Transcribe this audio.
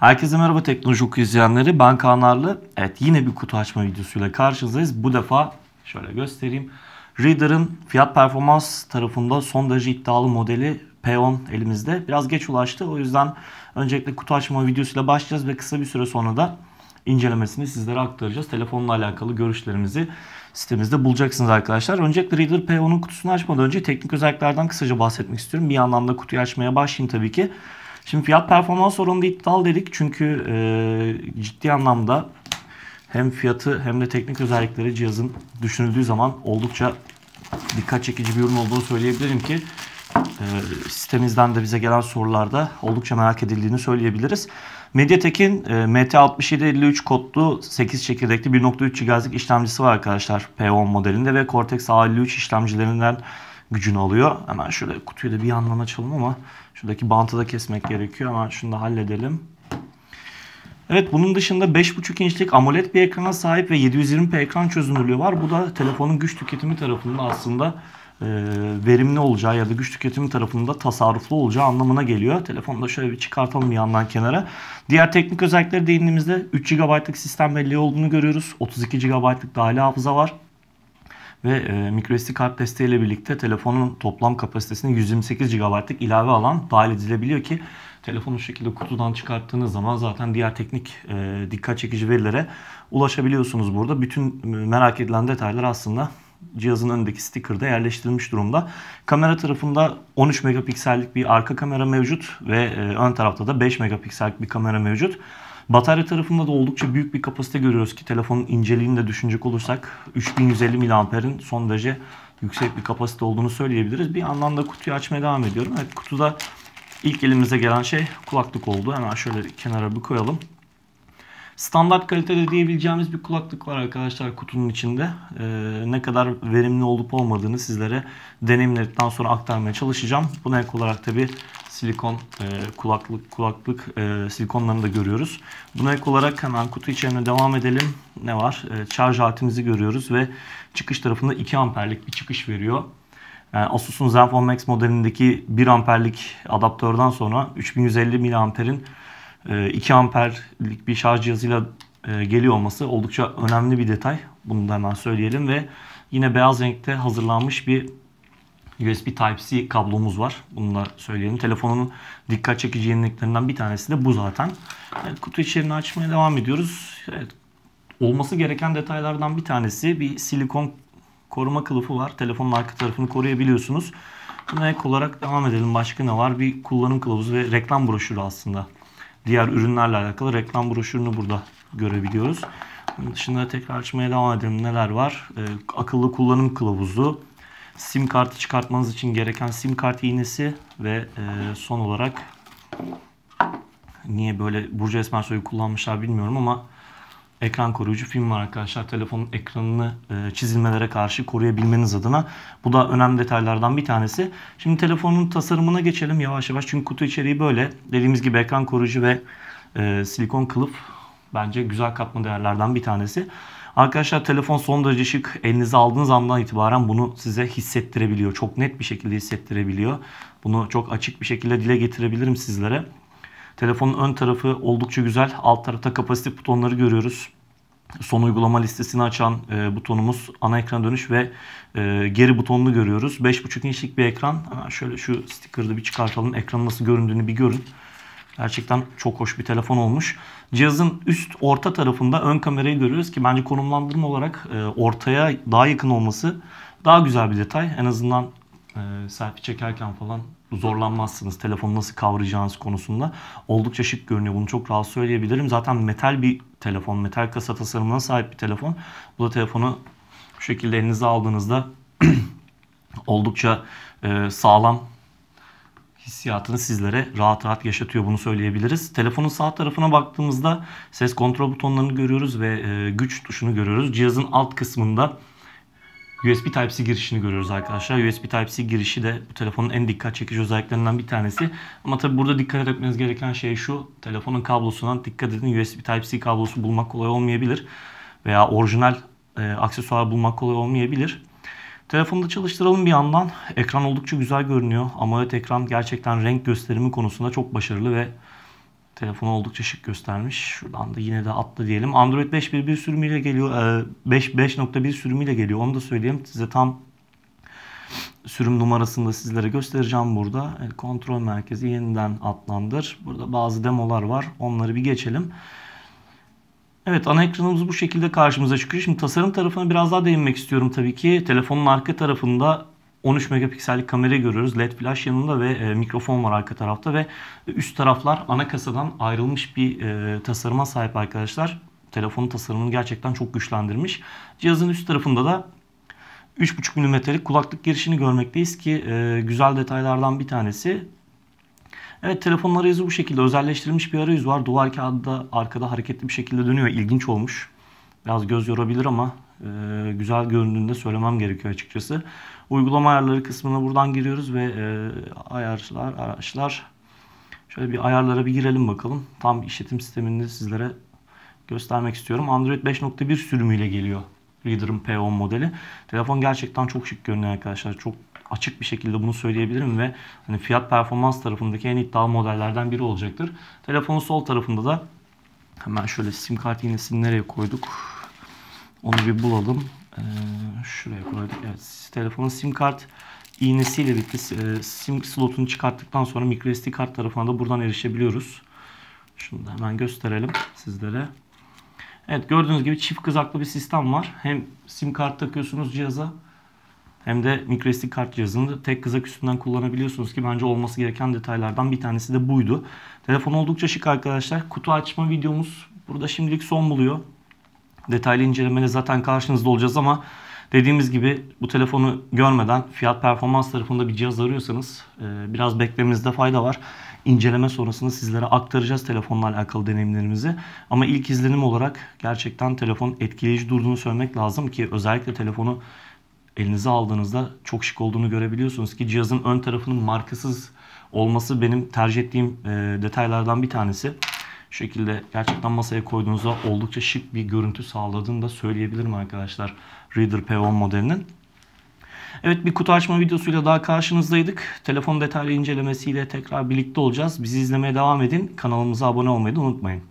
Herkese merhaba teknoloji oku izleyenleri. Ben Kaan Arlı. Evet yine bir kutu açma videosuyla karşınızdayız. Bu defa şöyle göstereyim. Reader'ın fiyat performans tarafında son derece iddialı modeli P10 elimizde. Biraz geç ulaştı. O yüzden öncelikle kutu açma videosuyla başlayacağız ve kısa bir süre sonra da incelemesini sizlere aktaracağız. Telefonla alakalı görüşlerimizi sitemizde bulacaksınız arkadaşlar. Öncelikle Reader P10'un kutusunu açmadan önce teknik özelliklerden kısaca bahsetmek istiyorum. Bir anlamda kutuyu açmaya başlayayım tabii ki. Şimdi fiyat performans oranında iptal dedik çünkü e, ciddi anlamda hem fiyatı hem de teknik özellikleri cihazın düşünüldüğü zaman oldukça dikkat çekici bir ürün olduğunu söyleyebilirim ki e, sitemizden de bize gelen sorularda oldukça merak edildiğini söyleyebiliriz. Mediatek'in e, MT6753 kodlu 8 çekirdekli 1.3 GHz'lik işlemcisi var arkadaşlar P10 modelinde ve Cortex A53 işlemcilerinden gücünü alıyor. Hemen şöyle kutuyu da bir yandan açalım ama şuradaki bantı da kesmek gerekiyor. Hemen şunu da halledelim. Evet bunun dışında 5.5 inçlik AMOLED bir ekrana sahip ve 720p ekran çözünürlüğü var. Bu da telefonun güç tüketimi tarafında aslında e, verimli olacağı ya da güç tüketimi tarafında tasarruflu olacağı anlamına geliyor. Telefonu da şöyle bir çıkartalım bir yandan kenara. Diğer teknik özelliklere değindiğimizde 3 GB'lık sistem belleği olduğunu görüyoruz. 32 GB'lık dahili hafıza var ve e, microSD kart desteğiyle birlikte telefonun toplam kapasitesini 128 GB'lık ilave alan dahil edilebiliyor ki telefonu şu şekilde kutudan çıkarttığınız zaman zaten diğer teknik e, dikkat çekici verilere ulaşabiliyorsunuz burada. Bütün e, merak edilen detaylar aslında cihazın önündeki sticker'da yerleştirilmiş durumda. Kamera tarafında 13 megapiksellik bir arka kamera mevcut ve e, ön tarafta da 5 megapiksellik bir kamera mevcut. Batarya tarafında da oldukça büyük bir kapasite görüyoruz ki telefonun inceliğini de düşünecek olursak 3150 mAh'in son derece yüksek bir kapasite olduğunu söyleyebiliriz. Bir yandan da kutuyu açmaya devam ediyorum. Evet kutuda ilk elimize gelen şey kulaklık oldu. Hemen şöyle kenara bir koyalım. Standart kalitede diyebileceğimiz bir kulaklık var arkadaşlar kutunun içinde. Ee, ne kadar verimli olup olmadığını sizlere deneyimledikten sonra aktarmaya çalışacağım. Buna ek olarak tabi silikon e, kulaklık kulaklık e, silikonlarını da görüyoruz. Buna ek olarak hemen kutu içerisine devam edelim. Ne var? E, şarj aletimizi görüyoruz ve çıkış tarafında 2 amperlik bir çıkış veriyor. Yani e, Asus'un Zenfone Max modelindeki 1 amperlik adaptörden sonra 3150 miliamperin 2 ee, amperlik bir şarj cihazıyla e, geliyor olması oldukça önemli bir detay. Bunu da hemen söyleyelim ve yine beyaz renkte hazırlanmış bir USB Type-C kablomuz var. Bunu da söyleyelim. Telefonun dikkat çekici yeniliklerinden bir tanesi de bu zaten. Evet, kutu içeriğini açmaya devam ediyoruz. Evet, olması gereken detaylardan bir tanesi bir silikon koruma kılıfı var. Telefonun arka tarafını koruyabiliyorsunuz. Buna ek olarak devam edelim. Başka ne var? Bir kullanım kılavuzu ve reklam broşürü aslında diğer ürünlerle alakalı reklam broşürünü burada görebiliyoruz. Bunun dışında tekrar açmaya devam edelim. Neler var? E, akıllı kullanım kılavuzu, sim kartı çıkartmanız için gereken sim kart iğnesi ve e, son olarak niye böyle Burcu Esmersoy'u kullanmışlar bilmiyorum ama ekran koruyucu film var arkadaşlar. Telefonun ekranını e, çizilmelere karşı koruyabilmeniz adına. Bu da önemli detaylardan bir tanesi. Şimdi telefonun tasarımına geçelim yavaş yavaş. Çünkü kutu içeriği böyle. Dediğimiz gibi ekran koruyucu ve e, silikon kılıf bence güzel katma değerlerden bir tanesi. Arkadaşlar telefon son derece şık. Elinize aldığınız andan itibaren bunu size hissettirebiliyor. Çok net bir şekilde hissettirebiliyor. Bunu çok açık bir şekilde dile getirebilirim sizlere. Telefonun ön tarafı oldukça güzel. Alt tarafta kapasitif butonları görüyoruz. Son uygulama listesini açan e, butonumuz, ana ekran dönüş ve e, geri butonunu görüyoruz. 5.5 inçlik bir ekran. Hemen şöyle şu sticker'ı bir çıkartalım. Ekranın nasıl göründüğünü bir görün. Gerçekten çok hoş bir telefon olmuş. Cihazın üst orta tarafında ön kamerayı görüyoruz ki bence konumlandırma olarak e, ortaya daha yakın olması daha güzel bir detay. En azından e, selfie çekerken falan zorlanmazsınız. Telefonu nasıl kavrayacağınız konusunda oldukça şık görünüyor. Bunu çok rahat söyleyebilirim. Zaten metal bir telefon, metal kasa tasarımına sahip bir telefon. Bu da telefonu bu şekilde elinize aldığınızda oldukça e, sağlam hissiyatını sizlere rahat rahat yaşatıyor bunu söyleyebiliriz. Telefonun sağ tarafına baktığımızda ses kontrol butonlarını görüyoruz ve e, güç tuşunu görüyoruz. Cihazın alt kısmında USB Type-C girişini görüyoruz arkadaşlar. USB Type-C girişi de bu telefonun en dikkat çekici özelliklerinden bir tanesi. Ama tabi burada dikkat etmeniz gereken şey şu. Telefonun kablosundan dikkat edin. USB Type-C kablosu bulmak kolay olmayabilir. Veya orijinal e, aksesuar bulmak kolay olmayabilir. Telefonu da çalıştıralım bir yandan. Ekran oldukça güzel görünüyor. AMOLED ekran gerçekten renk gösterimi konusunda çok başarılı ve Telefonu oldukça şık göstermiş. Şuradan da yine de atla diyelim. Android 5.1 sürümüyle geliyor. 5.1 e, sürümüyle geliyor. Onu da söyleyeyim. Size tam sürüm numarasını da sizlere göstereceğim burada. E, kontrol merkezi yeniden atlandır. Burada bazı demolar var. Onları bir geçelim. Evet ana ekranımız bu şekilde karşımıza çıkıyor. Şimdi tasarım tarafına biraz daha değinmek istiyorum tabii ki. Telefonun arka tarafında 13 megapiksellik kamera görüyoruz. LED flash yanında ve e, mikrofon var arka tarafta ve üst taraflar ana kasadan ayrılmış bir e, tasarıma sahip arkadaşlar. Telefonun tasarımını gerçekten çok güçlendirmiş. Cihazın üst tarafında da 3.5 milimetrelik kulaklık girişini görmekteyiz ki e, güzel detaylardan bir tanesi. Evet telefonun arayüzü bu şekilde özelleştirilmiş bir arayüz var. Duvar kağıdı da arkada hareketli bir şekilde dönüyor. İlginç olmuş. Biraz göz yorabilir ama ee, güzel göründüğünde söylemem gerekiyor açıkçası. Uygulama ayarları kısmına buradan giriyoruz ve e, ayarlar, araçlar şöyle bir ayarlara bir girelim bakalım. Tam işletim sistemini sizlere göstermek istiyorum. Android 5.1 sürümüyle geliyor Reader'ın P10 modeli. Telefon gerçekten çok şık görünüyor arkadaşlar. Çok açık bir şekilde bunu söyleyebilirim ve hani fiyat performans tarafındaki en iddialı modellerden biri olacaktır. Telefonun sol tarafında da hemen şöyle sim kart iğnesini nereye koyduk? Onu bir bulalım. Ee, şuraya koyduk. Evet. Telefonun sim kart iğnesiyle birlikte e, sim slotunu çıkarttıktan sonra microSD kart tarafına da buradan erişebiliyoruz. Şunu da hemen gösterelim sizlere. Evet gördüğünüz gibi çift kızaklı bir sistem var. Hem sim kart takıyorsunuz cihaza hem de microSD kart cihazını tek kızak üstünden kullanabiliyorsunuz ki bence olması gereken detaylardan bir tanesi de buydu. Telefon oldukça şık arkadaşlar. Kutu açma videomuz burada şimdilik son buluyor. Detaylı incelemede zaten karşınızda olacağız ama dediğimiz gibi bu telefonu görmeden fiyat performans tarafında bir cihaz arıyorsanız e, biraz beklemenizde fayda var. İnceleme sonrasında sizlere aktaracağız telefonla alakalı deneyimlerimizi. Ama ilk izlenim olarak gerçekten telefon etkileyici durduğunu söylemek lazım ki özellikle telefonu elinize aldığınızda çok şık olduğunu görebiliyorsunuz ki cihazın ön tarafının markasız olması benim tercih ettiğim e, detaylardan bir tanesi şekilde gerçekten masaya koyduğunuzda oldukça şık bir görüntü sağladığını da söyleyebilirim arkadaşlar Reader P10 modelinin. Evet bir kutu açma videosuyla daha karşınızdaydık. Telefon detaylı incelemesiyle tekrar birlikte olacağız. Bizi izlemeye devam edin. Kanalımıza abone olmayı da unutmayın.